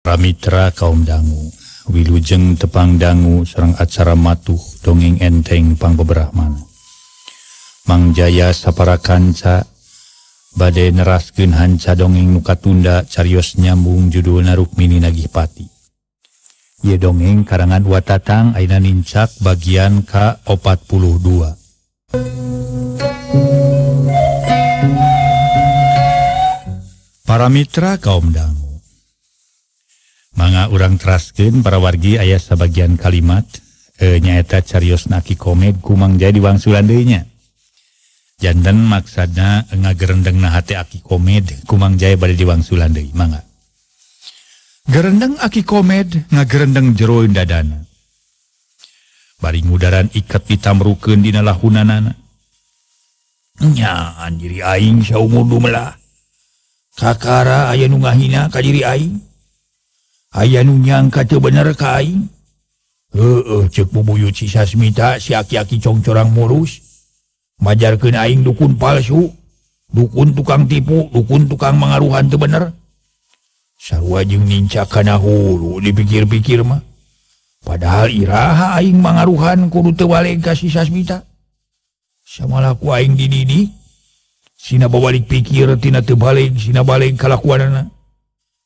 Ramitra kaum dangu Wilujeng tepang dangu serang acara matuh dongeng enteng pang beberahman Mang Jaya sapara kanca badai neraskin hanca dongeng nuka tunda carios nyambung judul narukmini Nagih Pati Ia dongeng karangan Watatang Aina Nincak bagian K 42 Para mitra kaum dang. orang trasken para wargi ayah sebagian kalimatnyaeta e, carrios naki komed kumang jadi wangsulandenyajanndan maksanagereendeng nahati akied kumang Ja di wangsulandaiendeng akimed ngagereng jero dadanmran ikkat hitam rukendinalah hun ka ayagah kadiri a aya nunyangka cebener ka congco majar ke naing dukun palsu dukun tukang tipu dukun tukang mengaruhan tebener dipikir-pikir mah padahal Irahhaing mengaruhan kudu te si samakuing Sinaba pikirtina tebang Sinng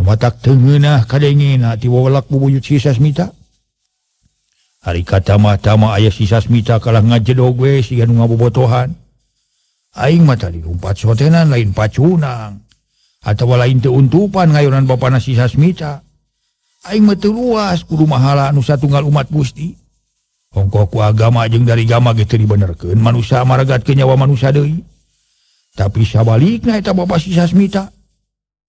Ken mata tengen harimah-tama ayah sisas mita kalah ngajedo matatenan lain pacunang atau wa lain teuntupan ngaynan ba sisas mitaing luas rumah hal nusa tunggal umatstihongkokku agama ajang dari gama di beer manusiaraga kenyawa manusia de tapi sa baliknyata ba sisas mita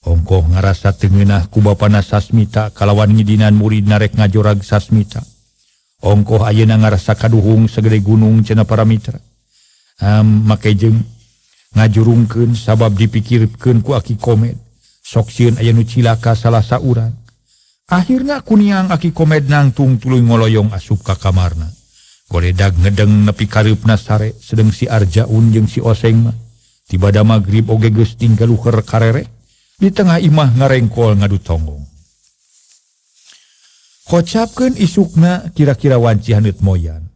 Omko ngarasasa tengenah kuba panas sasmita kalawan ydinanan murid narek ngajora sasmitaongko ayeang ngarasasa kaduhung segedai gunung cenapara Mitra makajeng ngajurung keun sabab dipikirip ke ku aki koed sokun ayanucillaaka salah uran akhirnya kun niang aki komed natung tuun ngoloyong asupka kamarna koledak ngedegngepi karib nasare sedang si Arja unjung si osegmah tibadah magrib ogegus tinggal luher karerek tengah imah ngarengkolol ngadut togong kocapkan isukna kira-kirawan Cihannut moyan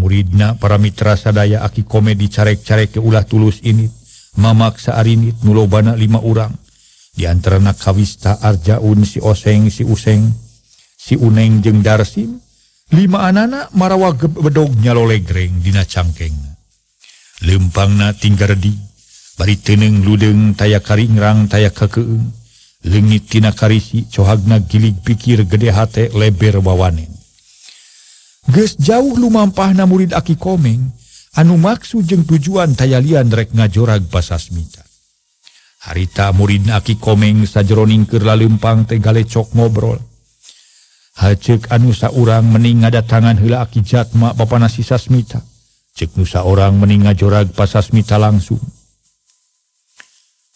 muridna para Mitra sadaya aki komedi cark-careek ke ulah tulus ini Mamak saariini nulobanlima urang diantara na kawsta Arjaun si oseng si useg si uneg jeng darinlima anak-anak marawa beddonya lolegrengdina cangkeng lepangna tinggal di teneng ludeng taya karingrang taya kake linggittinanaariisi cohagna gilik pikir gede Ha leber bawanen ge jauh lumampah na murid aki Komg anu maksu jeung tujuan taya liyan rek ngajorak basasma harita murid Aki Komeng saajroning Kerla Lumpang telek ngobrol Hak anusa orang mening ada tangan hilaki jatma papa nasi sasmita cek nusa orang mening ngajorak basasma langsung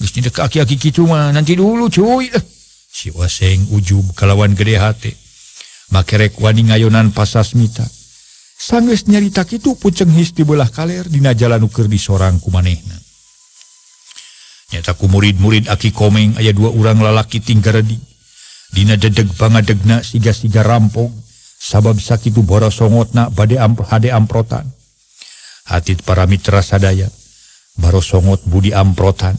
a nanti dulu cuy Siwa ujungkalawan gedehati makerek wani ngayonan pasa mita sang nyari tak itu puceng histimelah kalir Dina jalan nukir di seorangku manehnanyataku murid-murid aki Komeng aya dua urang lalaki tinggal di Dina dedegpang degna sigasiga rampong sabab sakitkibu boonggotna bad amprotananhatiid para Mitra sadaya barosonggot Budi amprotanan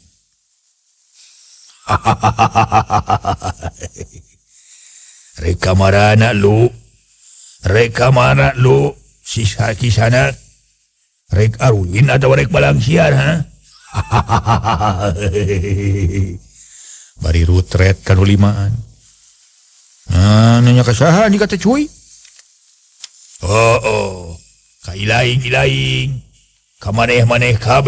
hareka marana lureka manaak lu sisaki sana ada bala ha barurelimaannya kesahan kata cuy oh, oh. Ka kameh maneh kaB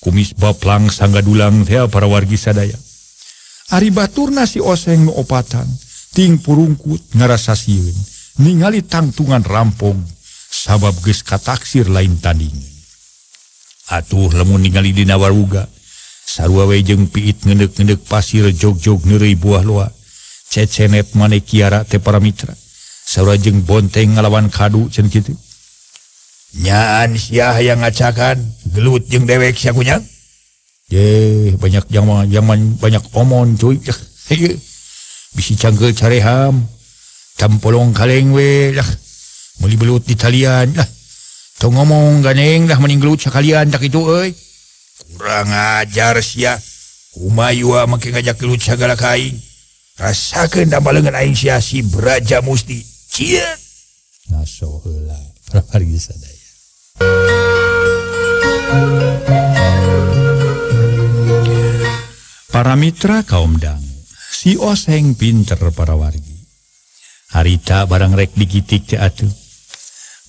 étend kumis bablang sangangga dulang thea para wargi sadaya aribatur nasi oseg mauobatan Ting Purungkut ngarasasi ningali tanttungan rampong sabab geska taksir lain tandingi atuh lemun ningali di Nawaruga sarwajeng pit ngeg-ngenek pasir jogjog nyerai buah lua cecennet mane Kiara teparamira saujeng bonteng ngalawan kadu cekiting Nya yang ngaacak gelut dewek saya punya banyak zaman zaman banyak o canglong kaleng beut ngomong men sekali tak itu kurang ngajar siap Umaywa makin ngajaklutgalai rasa kehendak balengan aasi beraja musti sana paramira kaumdang si oseng pinter para wargi Harita barang reg digitik jauh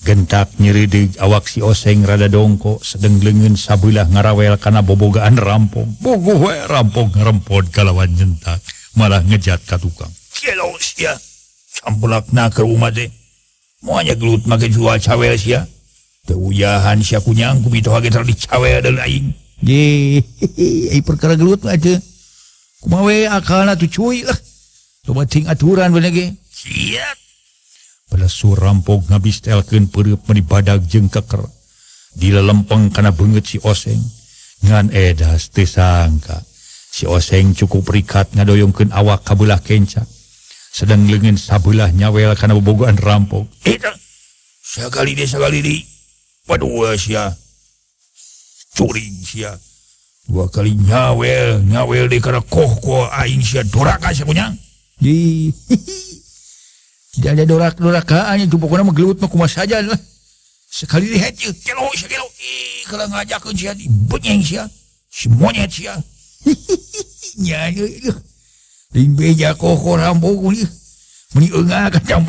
Gentak nyeri di awak si oseng rada dongkok sedegglegen sambillah ngarawel karena bobbogaan rampung rampung ngemppot galawan jentak malah ngejat ka tukang sammpulakna ke rumah deh semuanya gelut makekin jucawe si? uyahan siku nyangwe dan lain at pada rampung ngabi perut meni ibadah jeng keker di le lempeng karena bung sioseg ngandangka sioseng cukup prikat nga doyong ke awak kabullah kenca sedang lein sablah nyawel karenan rampung saya kalia kali ini Eh, dua kali nyawelnya kohko-akaan itu saja sekali semuanya si kok camp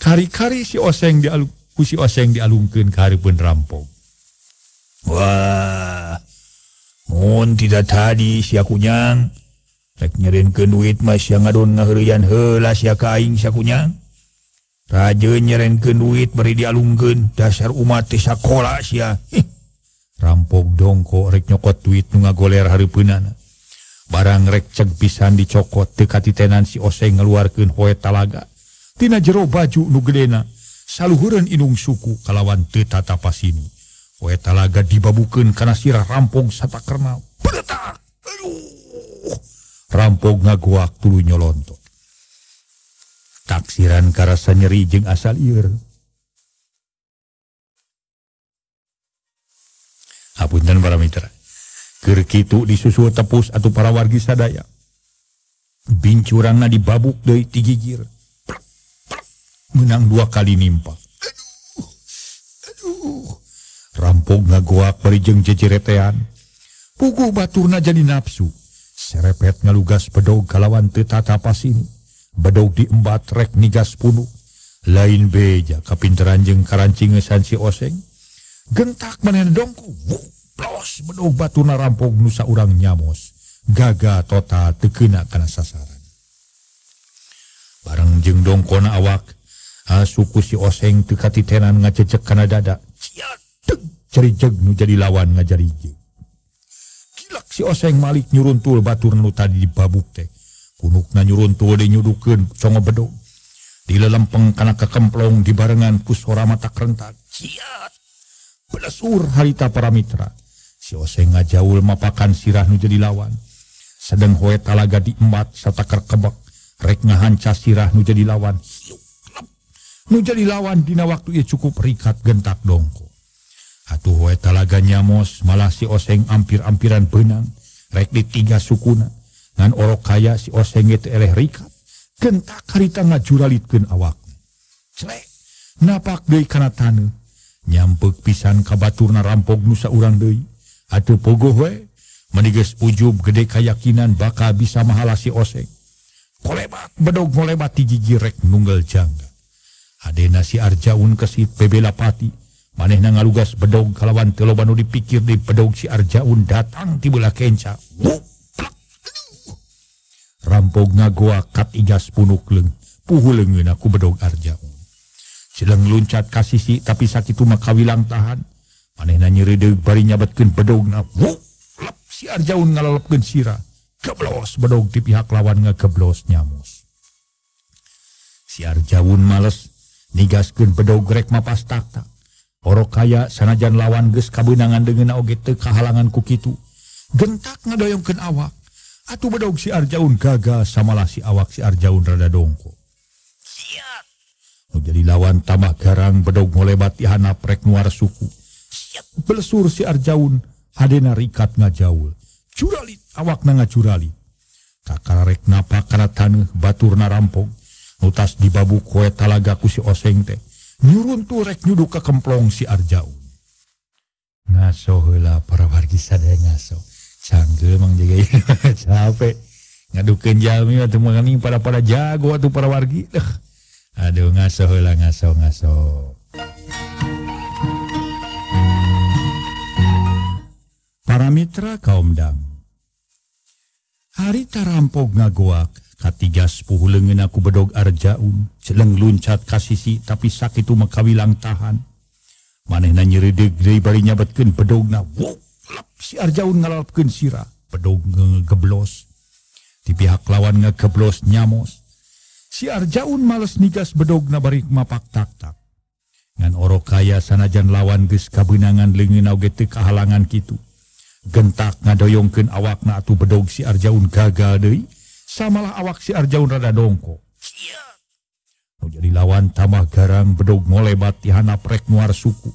kar-kari si oseng diaose dia kar ramp tidak tadi si akunyang nye duit he raja nyerenken duit meri dialung dasar umat rampok dongko rek nyokotit goler Haran barang rek ceg pisan dicokot tekati tenansi oseng ngluarkan ho talaga cardinal jero baju nuna salhururan inung suku kalawan Tetata ini dibabukan karena sirah rampung sat rampungak taksiran kar nyeri je asalpunra itu disusu tepus atau para war sadaya bincuran Na dibabuk dari ti gir menang dua kali nimpa aduh, aduh. rampok ngagoak jeng jejeretean pugu baturna jadi nafsu serepet ngalugas bedog kalawan tetata ini. bedog diembat rek nigas punuh lain beja kapinteran jeng karancing ngesan si oseng gentak menen dongku plos bedog baturna rampok nusa urang nyamos gaga total tekena kena sasaran Barang jeng dongkona awak Ah, suku si osegkati tenan nga karena dada jadi lawan ngajaroselik nyurun batur tadi ny di lempeng karena keemplong dibarennganku suara matatahta para Mitra siose nga jaul mapakan sirah nu jadi lawan sedang ho alaga diempat satar kebak rek nga hancas sirah nu jadi lawan jadi lawan Dina waktu ia cukup rikat gentak dongko atuh we talaga nyamos malah si oseng ampir-ampiran benang rek di tiga sukuna ngan orok kaya si oseng itu eleh rikat gentak karita ngajuralitkeun awak celek napak deui kana taneuh nyampek pisan ka baturna rampog nusa urang deui atuh pogoh we meniges ujub gede kayakinan bakal bisa mahalasi oseng kolebat bedog ngolebat ti gigi rek nunggal jangga nasiarjaun keih pebela pati maneh na nga lugas bedongkalawan kalaubanu dipikir dipeddo siar jaun datang dilah kenca rampunggas punuhdo sedangncat kasih sih tapi sakit itu maka bilang tahan maneh na nyirinya si di pihak lawan keblosnya siar jaun males dia gasken pedau grek mapapastata Oro kaya sanajan lawan ges kabinangan ge nauge te kahalangan kukitu Genak nga day ke awak atau bedau siar jaun gaga samalah si awak siar jaunrada dongko menjadi lawan tambah garang bedau mulai battihana prenuar suku plesur siar jaun Had narika nga jaul cura awak na nga curali Kakak rek naapa karena tanuh Batur na rampong, Nutas di babu kue talaga ku si oseng teh nyurun rek nyudu ke kemplong si arjau ngaso hela ya, ya. para wargi sadaya ngaso sanggeu mang jaga capek Ngadu jalmi waktu mengani para para jago waktu para wargi deh aduh ngaso hela ngaso ngaso para mitra kaum dang hari tarampok ngagoak Katigas puhulengen aku bedog arjaun sedang luncat kasisi tapi sakit itu makawilang tahan manehna nyerideg deui bari nyabetkeun bedogna wuk si arjaun ngalalapkeun sira bedog ngegeblos di pihak lawan ngegeblos nyamos si arjaun males nigas bedogna bari mapak tak tak ngan oro kaya sanajan lawan geus kabinangan leungeun oge teu kahalangan kitu gentak ngadoyongkeun awakna atuh bedog si arjaun gagal deui samalah awak siarjaun ada dongkok menjadi lawan tambah garam bedo ngoolebat dihana preeknuar suku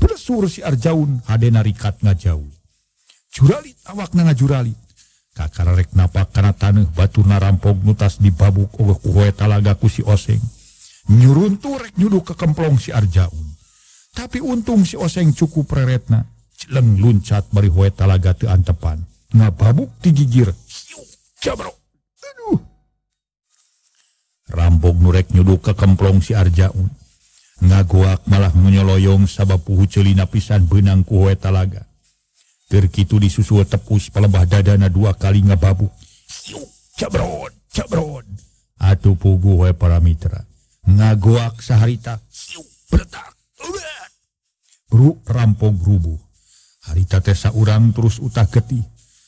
beruru siarjaun A Ririka nga jauh juali awakna juali Ka karenana pak karena tanah batu narampok mutas di babukku siose nyurun kelong siarjaun tapi untung si oseng cukup preretna loncatta antepan nah babuk tinggi girta rammbok nurrek nyuluh ke Kemplong siarjaun ngaguak malah meyoloyong sabah puhuculli napisan benang kue talaga terki disusu tepus pelembah dadana dua kali ngababuuh pu para Mitra ngaguak sahta ramppok grubuh harita Tsa urang terus utaketih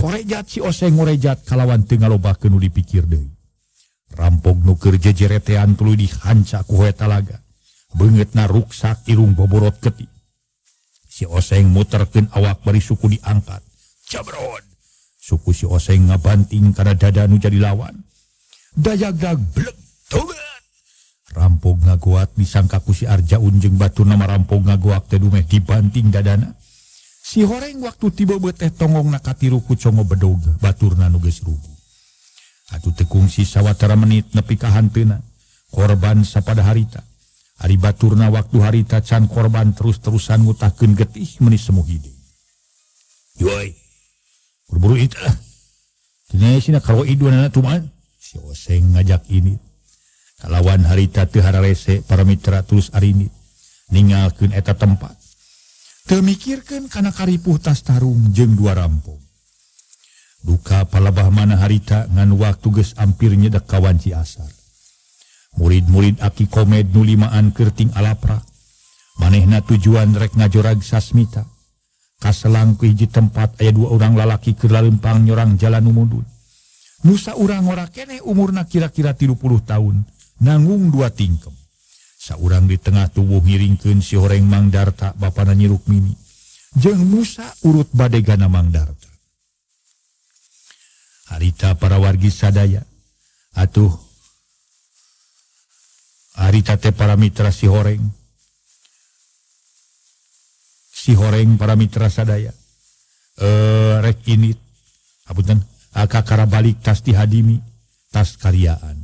osetwan dipikir rampungre di ku naruksaorot siose muken awak suku diangkat suku siose ngabanting karena dada nu jadi lawan ga rampung ngaguat ni sangngkaku siarja unjeng batu nama rampung ngaguaak tedumeh dibanting dadana orang yang waktu tiba gue teh tongkatido tekungsi sawwatara menit nepi kahan tena korban saada harita hari Baturna waktu harita can korban terus-terusanngutakun getih menitburuwan harita tihara para Mitra terus hari ini ning eta tempat kemikirkan karena karipuh tas Tarrum jeng dua rampung duka palabah mana harita nganwah tugas ampirnya de kawan ciasar murid-murid Aki Kommed nulimaankerting alapra manehna tujuan rek ngajorang sasmita kaselang kuiji tempat ayat dua orang lalaki ke dalampang yorang Ja umuddul Musa orang-orang kene umurrna kira-kira 30 tahun nanggung dua tingko urang di tengah tuhguring sing Mata Bapaknyiruksa urut bad harita para war sadaya atuh parara sireng si horeng para Mitra sadayabalik pasti hadimi tas karyaan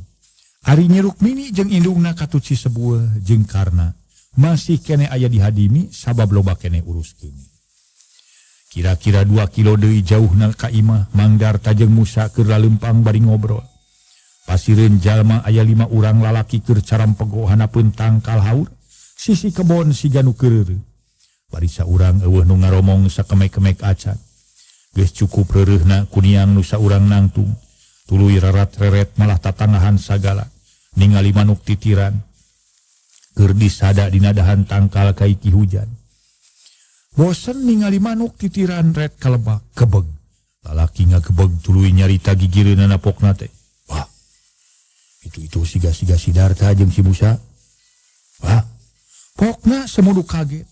nyruk Mining Indungna Katuci sebuah jengkarna masih kene ayah dihadimi sabab loba urusni kira-kira dua kilo diwi jauhnal Kaimah Madar Tajeng Musa Kerlemmpang badi ngobrol pasiren Jalma ayahlima urang lalaki Ker cararam pengohhanapun takal Ha sisi kebun sijan Ker urang cukup kunang nusa urang nangtung tulu rarat-reret malah taanganan sagala ningali manuk titiran gerdi sada dinadahan tangkal kaiki hujan bosen ningali manuk titiran red kalebak kebeg lalaki nggak kebeg nyari nyarita giri nana nate. wah itu itu siga siga darta jeng si Musa wah pokna semudu kaget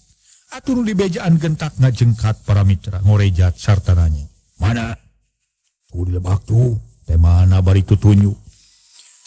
atur di bejaan gentak jengkat para mitra ngorejat sartananya mana tuh dilebak tuh teh mana bari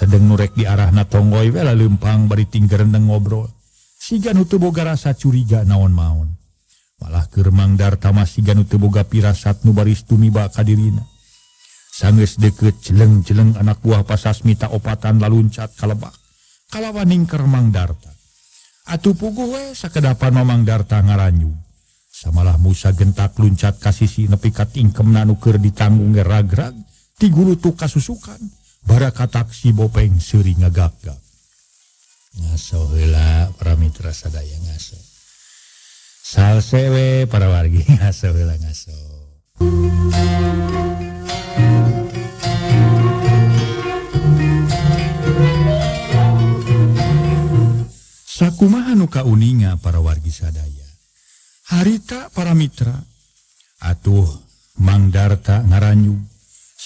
étend deng nurrek di arah na tonggoi wela Lumpang baritingger deng ngobrol sigatuboga rasa curiga naon maon malah Kermang dartama sigantubogapira saat nubars tumi bak kadirina sangdeketleng jeleng anak buah pasaasma opatan la loncat kalebak kalawan ingkermang darta Atuh pugu sekedapa nomng darta ngaranyu Samlah musagenttak loncat kasih si nepikat ingkem na nuker di tangung raggrag tigutuk kasusukan. baraka taksi bopeng suri ngagak-gak ngaso hela para mitra sadaya ngaso salsewe para wargi ngaso hela ngaso sakumaha nu kauninga para wargi sadaya harita para mitra atuh mangdarta ngaranyu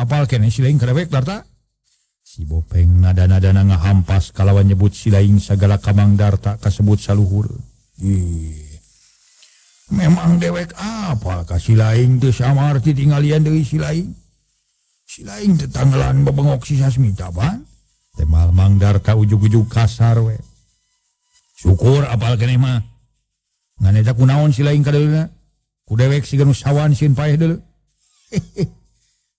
apallainwekpe nada hapas kalaunyebut silain segala kamang Darta kasebut salluhur memang dewek apakah si lain sama arti tinggal dari si lain silain tetanggalan mebangok sasmi temamang darta uug-uju kasar syukur apal kanon silain dewekwan hehehe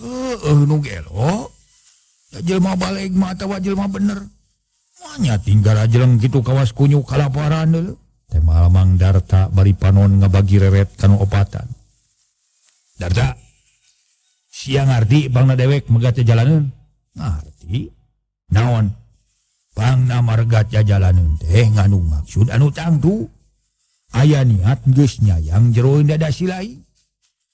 Eh, eh, lma balik mata wajelma bener tinggaljeng gitu kas kunyu kalapael tema malaang darta barii panonngebagiret tanatanda siangnger bang dewek merga jalanan nawan Bang marga jalanan nga maksud an aya nih atgusnya yang jero dadaila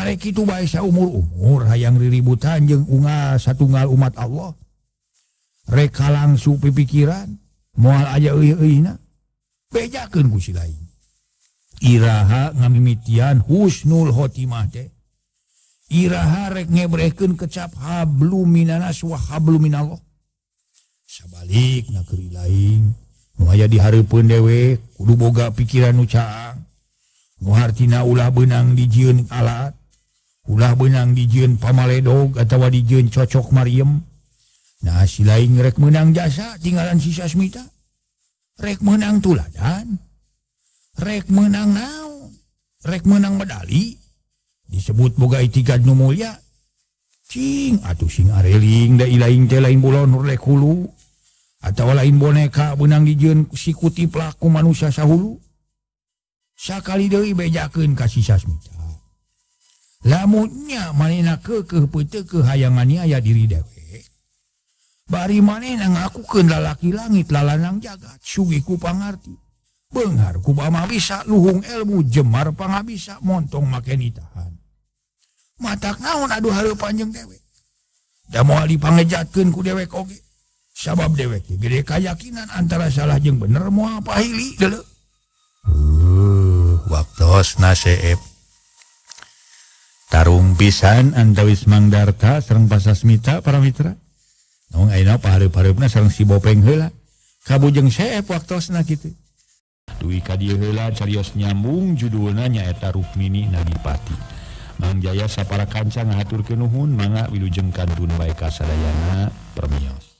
itu bahasa umur-r yang diributanjungng Ungah satutunggal umat Allah reka langsung pepikiran mohal aja Iha ngamimikian Husnulhotima Ihangeken kecap habblu Allahbalik di hari pendewekdu boga pikiran uca muhartina ula benang di jiun alat benang dijun Pamaleddotawa di cocok Maryam na si lain rek menang jasa jinggala si sasm rek menang tula dan rek menang rek menang medalli disebutgalia atau lain boneka benang diikuti pelaku manusia sahulu Sakali Dewi bejaken kasih sasma nyaak ke kehaangannya ya diri dewek bari Manang aku ke laki langit lalanang jaga Sugikupangti penggarkuma bisa luung ilmu Jemar Pan bisa monong makeahan mata naun aduh hal panjang dewek mau dipangatkanku dewek sabab dewekgere kayakakinan antara salah je benermu apa waktu nase q taung pisan Andawis Madarta serrang basas Mita para Mitra si waktu mbung judul nanyaetamini Nadipati Ma Jaya sapara kansa ngaturkenun wilujengkan tun baik kasrayanya permyosa